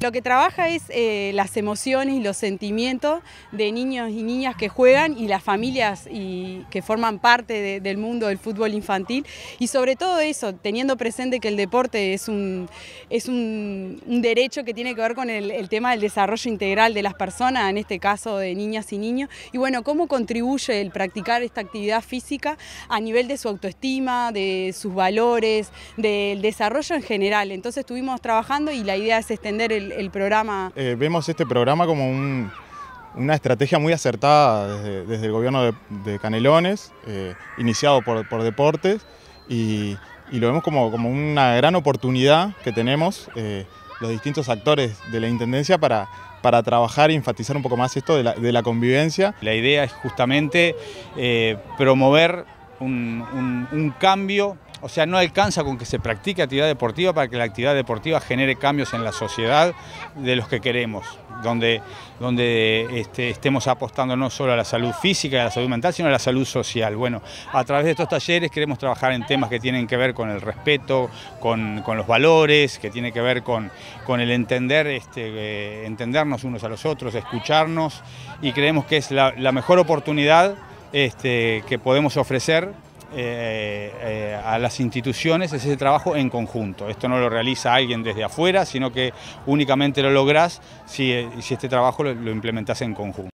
Lo que trabaja es eh, las emociones y los sentimientos de niños y niñas que juegan y las familias y que forman parte del mundo del fútbol infantil y sobre todo eso, teniendo presente que el deporte es un, es un, derecho que tiene que ver con el, tema del desarrollo integral de las personas, en este caso de niñas y niños, y bueno, cómo contribuye el practicar esta actividad física a nivel de su autoestima, de sus valores, del desarrollo en general. Entonces estuvimos trabajando y la idea es extender el, el, programa? Eh, vemos este programa como una estrategia muy acertada desde, el gobierno de, Canelones, eh, iniciado por, Deportes, y, lo vemos como, una gran oportunidad que tenemos eh, los distintos actores de la Intendencia para, trabajar y e enfatizar un poco más esto de la, convivencia. La idea es justamente promover un, un cambio o sea, no alcanza con que se practique actividad deportiva para que la actividad deportiva genere cambios en la sociedad de los que queremos, donde, donde este, estemos apostando no solo a la salud física y a la salud mental, sino a la salud social. Bueno, a través de estos talleres queremos trabajar en temas que tienen que ver con el respeto, con, los valores, que tienen que ver con, el entender, este, eh, entendernos unos a los otros, escucharnos, y creemos que es la, mejor oportunidad este, que podemos ofrecer eh, eh, a las instituciones es ese trabajo en conjunto. Esto no lo realiza alguien desde afuera, sino que únicamente lo lográs si, eh, este trabajo lo, lo implementás en conjunto.